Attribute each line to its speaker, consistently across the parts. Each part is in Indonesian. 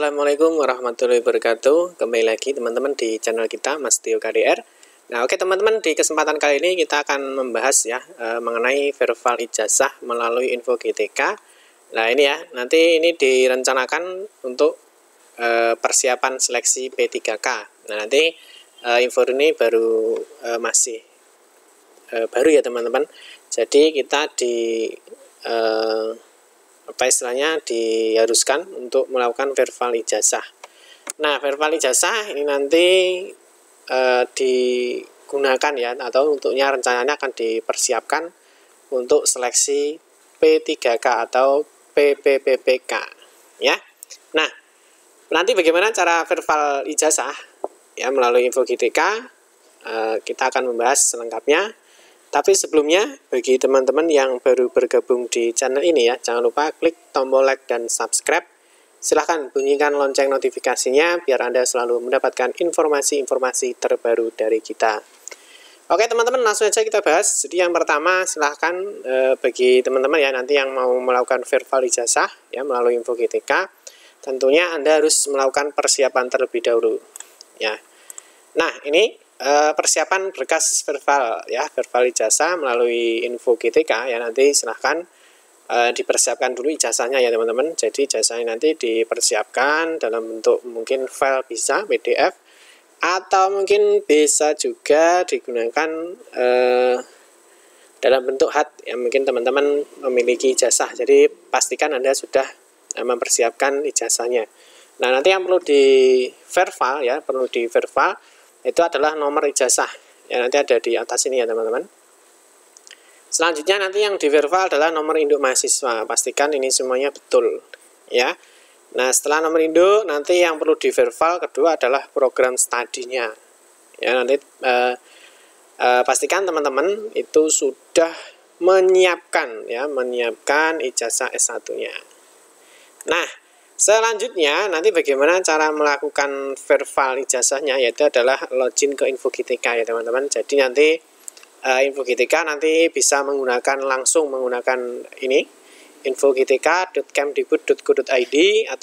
Speaker 1: Assalamualaikum warahmatullahi wabarakatuh. Kembali lagi teman-teman di channel kita Mas Tio KDR. Nah, oke teman-teman, di kesempatan kali ini kita akan membahas ya e, mengenai verbal ijazah melalui info GTK. Nah, ini ya, nanti ini direncanakan untuk e, persiapan seleksi P3K. Nah, nanti e, info ini baru e, masih e, baru ya teman-teman. Jadi kita di e, apa istilahnya diharuskan untuk melakukan verbal ijazah. Nah, verbal ijazah ini nanti e, digunakan ya atau untuknya rencananya akan dipersiapkan untuk seleksi P3K atau PPPPK ya. Nah, nanti bagaimana cara verbal ijazah ya melalui info GTK e, eh, kita akan membahas selengkapnya tapi sebelumnya, bagi teman-teman yang baru bergabung di channel ini ya, jangan lupa klik tombol like dan subscribe. Silahkan bunyikan lonceng notifikasinya biar Anda selalu mendapatkan informasi-informasi terbaru dari kita. Oke teman-teman, langsung aja kita bahas. Jadi yang pertama, silahkan eh, bagi teman-teman ya nanti yang mau melakukan virtual ijazah ya melalui info GTK, tentunya Anda harus melakukan persiapan terlebih dahulu. Ya. Nah, ini Eh, persiapan berkas verbal ya verbal ijazah melalui info GTK ya nanti silahkan e, dipersiapkan dulu ijazahnya ya teman-teman jadi ijazahnya nanti dipersiapkan dalam bentuk mungkin file bisa PDF atau mungkin bisa juga digunakan e, dalam bentuk hat ya mungkin teman-teman memiliki ijazah jadi pastikan anda sudah mempersiapkan ijazahnya. Nah, nanti yang perlu di verbal ya, perlu di verbal itu adalah nomor ijazah yang nanti ada di atas ini ya teman-teman selanjutnya nanti yang di diverval adalah nomor induk mahasiswa pastikan ini semuanya betul ya nah setelah nomor induk nanti yang perlu di diverval kedua adalah program studinya ya nanti eh, eh, pastikan teman-teman itu sudah menyiapkan ya menyiapkan ijazah S1-nya nah Selanjutnya, nanti bagaimana cara melakukan verbal ijazahnya yaitu adalah login ke info GTK ya teman-teman. Jadi nanti uh, eh, info GTK nanti bisa menggunakan langsung menggunakan ini info id atau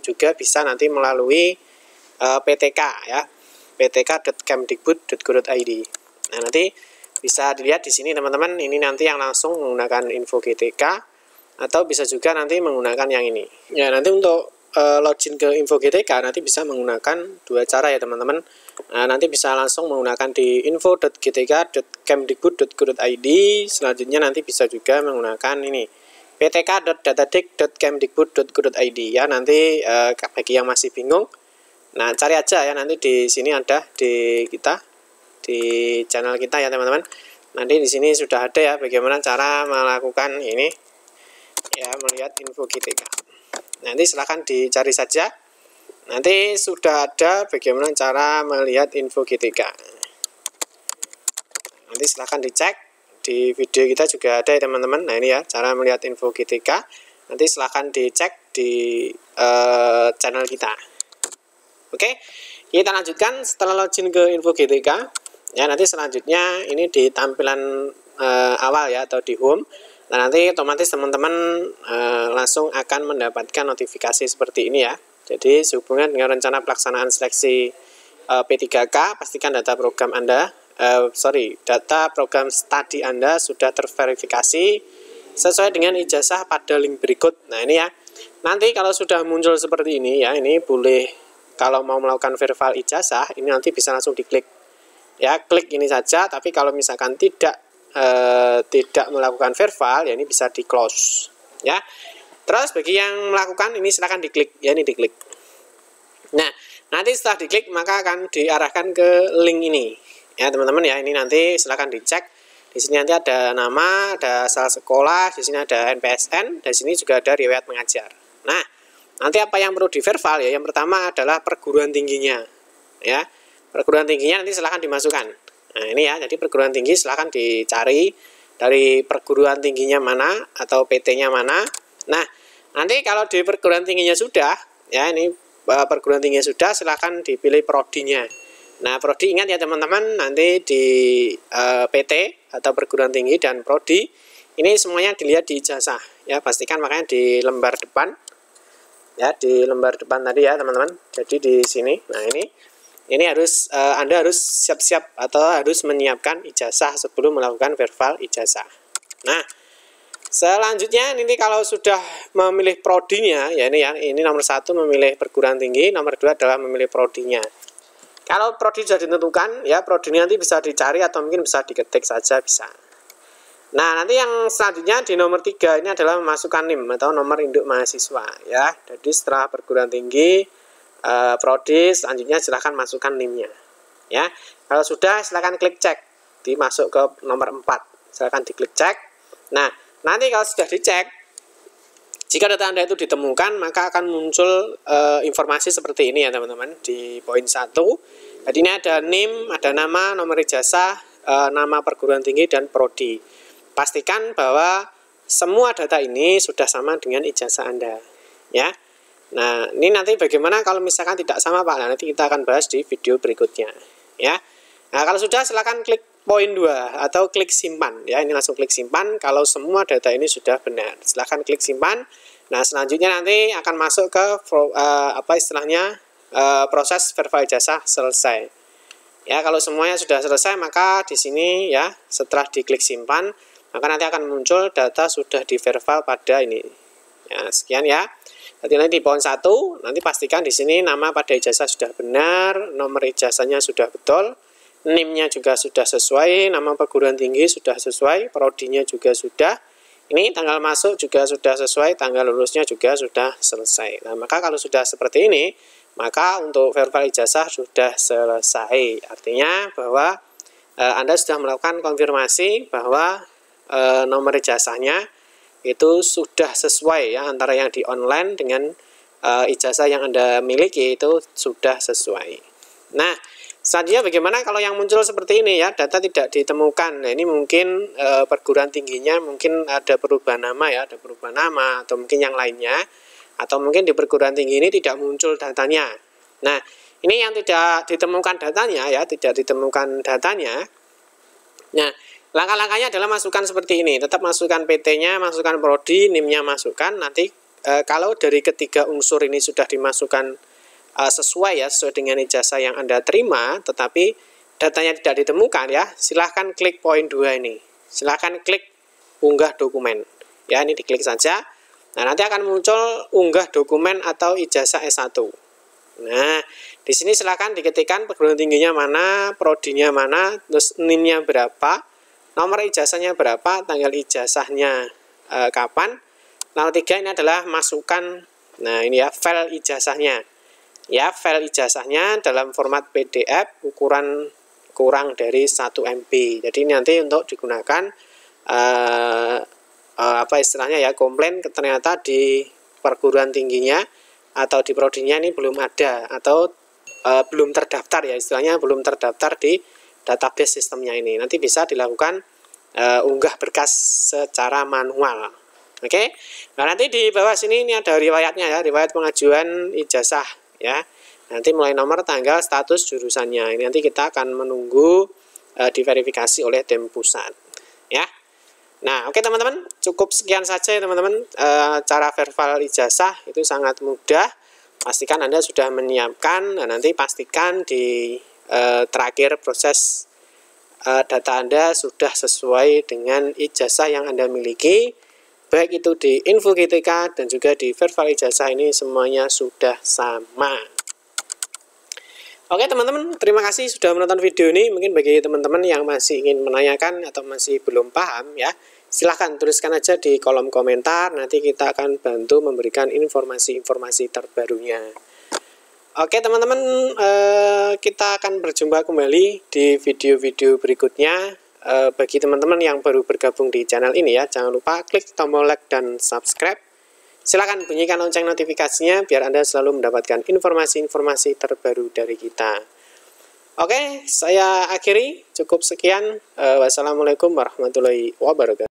Speaker 1: juga bisa nanti melalui uh, eh, PTK ya id Nah nanti bisa dilihat di sini teman-teman ini nanti yang langsung menggunakan info GTK atau bisa juga nanti menggunakan yang ini. Ya nanti untuk Eh, login ke info GTK nanti bisa menggunakan dua cara ya teman-teman nah, nanti bisa langsung menggunakan di info.gtk.kemdikbud.go.id selanjutnya nanti bisa juga menggunakan ini ptk.datadik.kemdikbud.go.id ya nanti eh, bagi yang masih bingung nah cari aja ya nanti di sini ada di kita di channel kita ya teman-teman nanti di sini sudah ada ya bagaimana cara melakukan ini ya melihat info GTK Nanti silahkan dicari saja. Nanti sudah ada bagaimana cara melihat info GTK. Nanti silahkan dicek. Di video kita juga ada ya teman-teman. Nah ini ya, cara melihat info GTK. Nanti silahkan dicek di uh, channel kita. Oke, kita lanjutkan setelah login ke info GTK. Ya, nanti selanjutnya ini di tampilan uh, awal ya atau di home Nah, nanti otomatis teman-teman e, langsung akan mendapatkan notifikasi seperti ini ya. Jadi, sehubungan dengan rencana pelaksanaan seleksi e, eh, P3K, pastikan data program Anda, e, sorry, data program studi Anda sudah terverifikasi sesuai dengan ijazah pada link berikut. Nah, ini ya. Nanti kalau sudah muncul seperti ini ya, ini boleh kalau mau melakukan verbal ijazah, ini nanti bisa langsung diklik. Ya, klik ini saja, tapi kalau misalkan tidak e, tidak melakukan verbal ya ini bisa di close ya terus bagi yang melakukan ini silahkan diklik ya ini diklik nah nanti setelah diklik maka akan diarahkan ke link ini ya teman-teman ya ini nanti silahkan dicek di sini nanti ada nama ada asal sekolah di sini ada NPSN dan di sini juga ada riwayat mengajar nah nanti apa yang perlu di diverval ya yang pertama adalah perguruan tingginya ya perguruan tingginya nanti silahkan dimasukkan Nah, ini ya, jadi perguruan tinggi silahkan dicari dari perguruan tingginya mana atau PT-nya mana. Nah, nanti kalau di perguruan tingginya sudah, ya ini e, perguruan tingginya sudah, silahkan dipilih prodinya. Nah, prodi ingat ya teman-teman, nanti di e, PT atau perguruan tinggi dan prodi ini semuanya dilihat di ijazah ya, pastikan makanya di lembar depan ya, di lembar depan tadi ya teman-teman. Jadi di sini, nah ini ini harus uh, Anda harus siap-siap atau harus menyiapkan ijazah sebelum melakukan verbal ijazah. Nah, selanjutnya ini kalau sudah memilih prodinya ya ini ya ini nomor satu memilih perguruan tinggi, nomor dua adalah memilih prodinya. Kalau prodi sudah ditentukan ya prodinya nanti bisa dicari atau mungkin bisa diketik saja bisa. Nah, nanti yang selanjutnya di nomor tiga ini adalah memasukkan NIM atau nomor induk mahasiswa ya. Jadi setelah perguruan tinggi e, prodi selanjutnya silahkan masukkan nimnya ya kalau sudah silahkan klik cek dimasuk ke nomor 4 silahkan diklik cek nah nanti kalau sudah dicek jika data Anda itu ditemukan, maka akan muncul e, informasi seperti ini ya teman-teman di poin 1. Jadi ini ada NIM, ada nama, nomor ijazah, e, nama perguruan tinggi, dan prodi. Pastikan bahwa semua data ini sudah sama dengan ijazah Anda. Ya, Nah, ini nanti bagaimana kalau misalkan tidak sama Pak? Nah, nanti kita akan bahas di video berikutnya, ya. Nah, kalau sudah silakan klik poin 2 atau klik simpan ya. Ini langsung klik simpan kalau semua data ini sudah benar. Silakan klik simpan. Nah, selanjutnya nanti akan masuk ke uh, apa istilahnya? Uh, proses verify jasa selesai. Ya, kalau semuanya sudah selesai maka di sini ya, setelah diklik simpan, maka nanti akan muncul data sudah diverval pada ini. Ya, sekian ya. Nanti nanti di pohon satu, nanti pastikan di sini nama pada ijazah sudah benar, nomor ijazahnya sudah betul, nim juga sudah sesuai, nama perguruan tinggi sudah sesuai, prodinya juga sudah. Ini tanggal masuk juga sudah sesuai, tanggal lulusnya juga sudah selesai. Nah, maka kalau sudah seperti ini, maka untuk verbal ijazah sudah selesai. Artinya bahwa e, Anda sudah melakukan konfirmasi bahwa e, nomor ijazahnya itu sudah sesuai ya antara yang di online dengan uh, ijazah yang Anda miliki itu sudah sesuai. Nah, selanjutnya bagaimana kalau yang muncul seperti ini ya, data tidak ditemukan. Nah, ini mungkin uh, perguruan tingginya mungkin ada perubahan nama ya, ada perubahan nama atau mungkin yang lainnya atau mungkin di perguruan tinggi ini tidak muncul datanya. Nah, ini yang tidak ditemukan datanya ya, tidak ditemukan datanya. Nah, Langkah-langkahnya adalah masukkan seperti ini, tetap masukkan PT-nya, masukkan prodi, NIM-nya masukkan. Nanti e, kalau dari ketiga unsur ini sudah dimasukkan e, sesuai ya, sesuai dengan ijazah yang Anda terima, tetapi datanya tidak ditemukan ya, silahkan klik poin 2 ini. Silahkan klik unggah dokumen. Ya, ini diklik saja. Nah, nanti akan muncul unggah dokumen atau ijazah S1. Nah, di sini silahkan diketikkan perguruan tingginya mana, prodinya mana, terus NIM-nya berapa, nomor ijazahnya berapa, tanggal ijazahnya e, kapan. Nomor tiga ini adalah masukan, nah ini ya file ijazahnya. Ya, file ijazahnya dalam format PDF ukuran kurang dari 1 MB. Jadi nanti untuk digunakan e, e, apa istilahnya ya komplain ternyata di perguruan tingginya atau di prodinya ini belum ada atau e, belum terdaftar ya istilahnya belum terdaftar di database sistemnya ini. Nanti bisa dilakukan uh, unggah berkas secara manual. Oke. Okay? Nah, nanti di bawah sini ini ada riwayatnya ya, riwayat pengajuan ijazah ya. Nanti mulai nomor, tanggal, status, jurusannya. Ini nanti kita akan menunggu uh, diverifikasi oleh tim pusat. Ya. Nah, oke okay, teman-teman, cukup sekian saja ya teman-teman. E, cara verbal ijazah itu sangat mudah. Pastikan Anda sudah menyiapkan, dan nanti pastikan di Eh, terakhir proses eh, data Anda sudah sesuai dengan ijazah yang Anda miliki baik itu di info GTK dan juga di verbal ijazah ini semuanya sudah sama Oke teman-teman, terima kasih sudah menonton video ini. Mungkin bagi teman-teman yang masih ingin menanyakan atau masih belum paham ya, silahkan tuliskan aja di kolom komentar. Nanti kita akan bantu memberikan informasi-informasi terbarunya. Oke teman-teman, eh, kita akan berjumpa kembali di video-video berikutnya. Eh, bagi teman-teman yang baru bergabung di channel ini ya, jangan lupa klik tombol like dan subscribe. Silahkan bunyikan lonceng notifikasinya biar Anda selalu mendapatkan informasi-informasi terbaru dari kita. Oke, saya akhiri. Cukup sekian. Eh, wassalamualaikum warahmatullahi wabarakatuh.